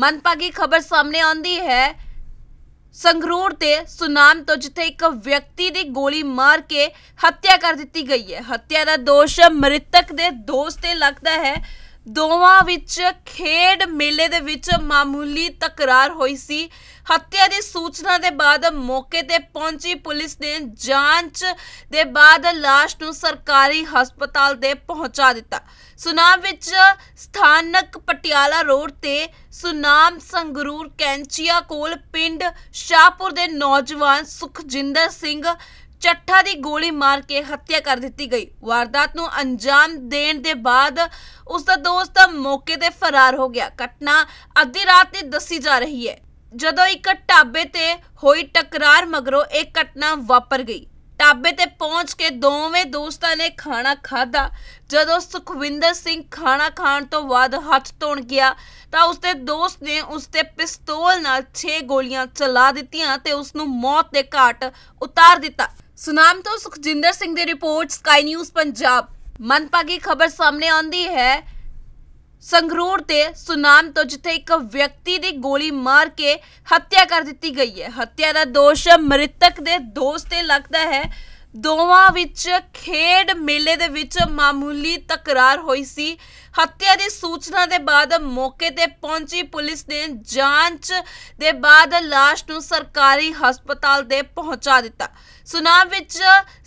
ਮਨਪਾਗੀ ਖਬਰ ਸਾਹਮਣੇ ਆਉਂਦੀ ਹੈ ਸੰਗਰੂਰ ਤੇ ਸੁਨਾਮ ਤੋਂ ਜਿੱਥੇ ਇੱਕ ਵਿਅਕਤੀ ਦੀ ਗੋਲੀ ਮਾਰ ਕੇ ਹੱਤਿਆ ਕਰ ਦਿੱਤੀ ਗਈ ਹੈ ਹੱਤਿਆ ਦਾ ਦੋਸ਼ ਮ੍ਰਿਤਕ ਦੇ ਦੋਸਤ ਤੇ ਲੱਗਦਾ ਹੈ ਦੋਵਾਂ ਵਿੱਚ ਖੇਡ ਮੇਲੇ ਦੇ ਵਿੱਚ ਮਾਮੂਲੀ ਤਕਰਾਰ ਹੋਈ ਸੀ ਹੱਤਿਆ ਦੀ ਸੂਚਨਾ ਦੇ ਬਾਅਦ ਮੌਕੇ ਤੇ ਪਹੁੰਚੀ ਪੁਲਿਸ ਨੇ ਜਾਂਚ ਦੇ ਬਾਅਦ লাশ ਨੂੰ ਸਰਕਾਰੀ ਹਸਪਤਾਲ ਦੇ ਪਹੁੰਚਾ ਦਿੱਤਾ ਸੁਨਾਮ ਵਿੱਚ ਸਥਾਨਕ ਪਟਿਆਲਾ ਰੋਡ ਤੇ ਸੁਨਾਮ ਸੰਗਰੂਰ ਕੈਂਚੀਆ ਕੋਲ ਪਿੰਡ ਸ਼ਾਹਪੁਰ ਦੇ ਨੌਜਵਾਨ ਸੁਖਜਿੰਦਰ ਸਿੰਘ ਚੱਠਾ ਦੀ ਗੋਲੀ ਮਾਰ ਕੇ ਹੱਤਿਆ ਕਰ ਦਿੱਤੀ ਗਈ ਵਾਰਦਾਤ ਨੂੰ ਅੰਜਾਮ ਦੇਣ ਦੇ ਬਾਅਦ ਉਸ ਦਾ ਦੋਸਤ ਮੌਕੇ ਤੇ ਫਰਾਰ ਹੋ ਗਿਆ ਘਟਨਾ ਅੱਧੀ ਰਾਤ ਦੀ ਦੱਸੀ ਜਾ ਰਹੀ ਹੈ ਜਦੋਂ ਇੱਕ ਟਾਬੇ ਤੇ ਹੋਈ ਟਕਰਾਰ ਮਗਰੋਂ ਇਹ ਘਟਨਾ ਵਾਪਰ ਗਈ ਟਾਬੇ ਤੇ ਪਹੁੰਚ ਕੇ ਦੋਵੇਂ ਦੋਸਤਾਂ ਨੇ ਖਾਣਾ ਖਾਧਾ ਜਦੋਂ ਸੁਖਵਿੰਦਰ ਸਿੰਘ ਖਾਣਾ ਖਾਣ ਤੋਂ ਬਾਅਦ ਹੱਥ ਧੋਣ ਗਿਆ ਤਾਂ ਉਸਦੇ ਦੋਸਤ ਨੇ ਉਸਤੇ ਪਿਸਤੌਲ ਨਾਲ 6 ਗੋਲੀਆਂ ਚਲਾ ਦਿੱਤੀਆਂ ਤੇ ਉਸ ਨੂੰ ਮੌਤ ਦੇ ਘਾਟ ਉਤਾਰ ਦਿੱਤਾ ਸੁਨਾਮ ਤੋਂ ਸੁਖਜਿੰਦਰ ਸਿੰਘ ਦੀ ਰਿਪੋਰਟ ਸਕਾਈ ਨਿਊਜ਼ ਪੰਜਾਬ ਮਨਪਾਗੀ ਖਬਰ ਸਾਹਮਣੇ ਆਉਂਦੀ ਹੈ ਸੰਗਰੂਰ ਤੇ ਸੁਨਾਮ ਤੋਂ ਜਿੱਥੇ ਇੱਕ ਵਿਅਕਤੀ ਦੀ ਗੋਲੀ ਮਾਰ ਕੇ ਹੱਤਿਆ ਕਰ ਦਿੱਤੀ ਗਈ ਹੈ ਹੱਤਿਆ ਦਾ ਦੋਸ਼ ਮ੍ਰਿਤਕ ਦੇ ਦੋਸਤ ਤੇ ਲੱਗਦਾ ਹੈ ਦੋਵਾਂ ਵਿੱਚ ਖੇਡ ਮੇਲੇ ਦੇ ਵਿੱਚ ਮਾਮੂਲੀ ਤਕਰਾਰ ਹੋਈ ਸੀ ਹੱਤਿਆ ਦੀ ਸੂਚਨਾ ਦੇ ਬਾਅਦ ਮੌਕੇ ਤੇ ਪਹੁੰਚੀ ਪੁਲਿਸ ਨੇ ਜਾਂਚ ਦੇ ਬਾਅਦ লাশ ਨੂੰ ਸਰਕਾਰੀ ਹਸਪਤਾਲ ਦੇ ਪਹੁੰਚਾ ਦਿੱਤਾ ਸੁਨਾਮ ਵਿੱਚ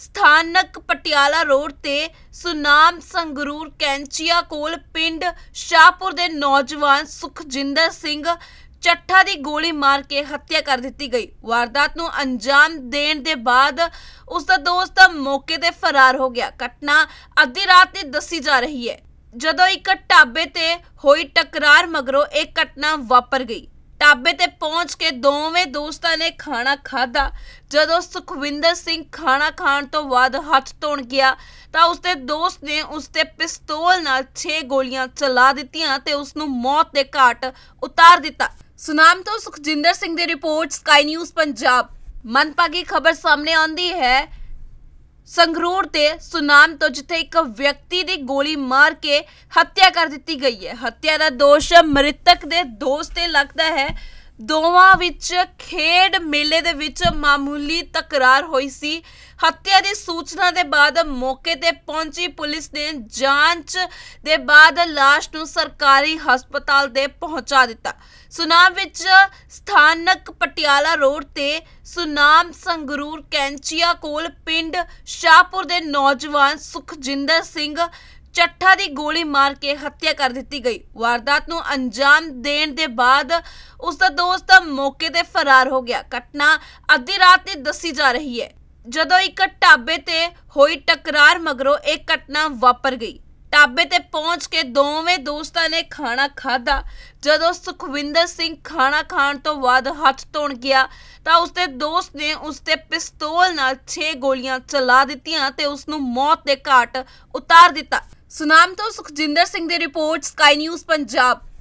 ਸਥਾਨਕ ਪਟਿਆਲਾ ਰੋਡ ਤੇ ਸੁਨਾਮ ਸੰਗਰੂਰ ਕੈਂਚੀਆ ਕੋਲ ਪਿੰਡ ਸ਼ਾਹਪੁਰ ਦੇ ਨੌਜਵਾਨ ਸੁਖਜਿੰਦਰ ਸਿੰਘ ਚੱਠਾ ਦੀ ਗੋਲੀ ਮਾਰ ਕੇ ਹੱਤਿਆ ਕਰ ਦਿੱਤੀ ਗਈ ਵਾਰਦਾਤ ਨੂੰ ਅੰਜਾਮ ਦੇਣ ਦੇ ਬਾਅਦ ਉਸ ਦਾ ਦੋਸਤ ਮੌਕੇ ਤੇ ਫਰਾਰ ਹੋ ਗਿਆ ਘਟਨਾ ਅੱਧੀ ਰਾਤ ਦੀ ਦੱਸੀ ਜਾ ਰਹੀ ਹੈ ਜਦੋਂ ਇੱਕ ਟਾਬੇ ਤੇ ਹੋਈ ਟਕਰਾਰ ਮਗਰੋਂ ਇਹ ਘਟਨਾ ਵਾਪਰ ਗਈ ਟਾਬੇ ਤੇ ਪਹੁੰਚ ਕੇ ਦੋਵੇਂ ਦੋਸਤਾਂ ਨੇ ਖਾਣਾ ਖਾਧਾ ਜਦੋਂ ਸੁਖਵਿੰਦਰ ਸਿੰਘ ਖਾਣਾ ਖਾਣ ਤੋਂ ਬਾਅਦ ਹੱਥ ਧੋਣ ਗਿਆ ਤਾਂ ਉਸਦੇ ਦੋਸਤ ਨੇ ਉਸਤੇ ਪਿਸਤੌਲ ਨਾਲ 6 ਗੋਲੀਆਂ ਚਲਾ ਦਿੱਤੀਆਂ ਤੇ ਉਸ ਨੂੰ ਮੌਤ ਦੇ ਘਾਟ ਉਤਾਰ ਦਿੱਤਾ ਸੁਨਾਮ ਤੋਂ ਸੁਖਜਿੰਦਰ ਸਿੰਘ ਦੀ ਰਿਪੋਰਟ ਸਕਾਈ ਨਿਊਜ਼ ਪੰਜਾਬ ਮਨਪਾਗੀ ਖਬਰ ਸਾਹਮਣੇ ਆਉਂਦੀ ਹੈ ਸੰਗਰੂਰ ਤੇ ਸੁਨਾਮ ਤੋਂ ਜਿੱਥੇ ਇੱਕ ਵਿਅਕਤੀ ਦੀ ਗੋਲੀ ਮਾਰ ਕੇ ਹੱਤਿਆ ਕਰ ਦਿੱਤੀ ਗਈ ਹੈ ਹੱਤਿਆ ਦਾ ਦੋਸ਼ ਮ੍ਰਿਤਕ ਦੇ ਦੋਸਤ ਤੇ ਲੱਗਦਾ ਹੈ ਦੋਵਾਂ ਵਿੱਚ ਖੇਡ ਮੇਲੇ ਦੇ ਵਿੱਚ ਮਾਮੂਲੀ ਤਕਰਾਰ ਹੋਈ ਸੀ ਹੱਤਿਆ ਦੀ ਸੂਚਨਾ ਦੇ ਬਾਅਦ ਮੌਕੇ ਤੇ ਪਹੁੰਚੀ ਪੁਲਿਸ ਨੇ ਜਾਂਚ ਦੇ ਬਾਅਦ লাশ ਨੂੰ ਸਰਕਾਰੀ ਹਸਪਤਾਲ ਦੇ ਪਹੁੰਚਾ ਦਿੱਤਾ ਸੁਨਾਮ ਵਿੱਚ ਸਥਾਨਕ ਪਟਿਆਲਾ ਰੋਡ ਤੇ ਸੁਨਾਮ ਸੰਗਰੂਰ ਕੈਂਚੀਆ ਕੋਲ ਪਿੰਡ ਸ਼ਾਹਪੁਰ ਦੇ ਨੌਜਵਾਨ ਸੁਖਜਿੰਦਰ ਸਿੰਘ ਚੱਠਾ ਦੀ ਗੋਲੀ ਮਾਰ ਕੇ ਹੱਤਿਆ ਕਰ ਦਿੱਤੀ ਗਈ ਵਾਰਦਾਤ ਨੂੰ ਅੰਜਾਮ ਦੇਣ ਦੇ ਬਾਅਦ ਉਸ ਦਾ ਦੋਸਤ ਮੌਕੇ ਤੇ ਫਰਾਰ ਹੋ ਗਿਆ ਘਟਨਾ ਅੱਧੀ ਰਾਤ ਦੀ ਦੱਸੀ ਜਾ ਰਹੀ ਹੈ ਜਦੋਂ ਇੱਕ ਟਾਬੇ ਤੇ ਹੋਈ ਟਕਰਾਰ ਮਗਰੋਂ ਇਹ ਘਟਨਾ ਵਾਪਰ ਗਈ ਟਾਬੇ ਤੇ ਪਹੁੰਚ ਕੇ ਦੋਵੇਂ ਦੋਸਤਾਂ ਨੇ ਖਾਣਾ ਖਾਧਾ ਜਦੋਂ ਸੁਖਵਿੰਦਰ ਸਿੰਘ ਖਾਣਾ ਖਾਣ ਤੋਂ ਬਾਅਦ ਹੱਥ ਧੋਣ ਗਿਆ ਤਾਂ ਉਸਦੇ ਦੋਸਤ ਨੇ ਉਸਤੇ ਪਿਸਤੌਲ ਨਾਲ 6 ਗੋਲੀਆਂ ਚਲਾ ਦਿੱਤੀਆਂ ਤੇ ਉਸ ਨੂੰ ਮੌਤ ਦੇ ਘਾਟ ਉਤਾਰ ਦਿੱਤਾ ਸੁਨਾਮ ਤੋਂ ਸੁਖਜਿੰਦਰ ਸਿੰਘ ਦੀ ਰਿਪੋਰਟ ਸਕਾਈ ਨਿਊਜ਼ ਪੰਜਾਬ